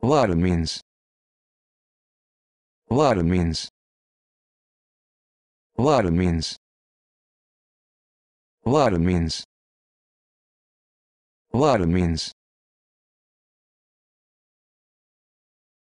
What it means. What it means. What it means. What it means. What it means.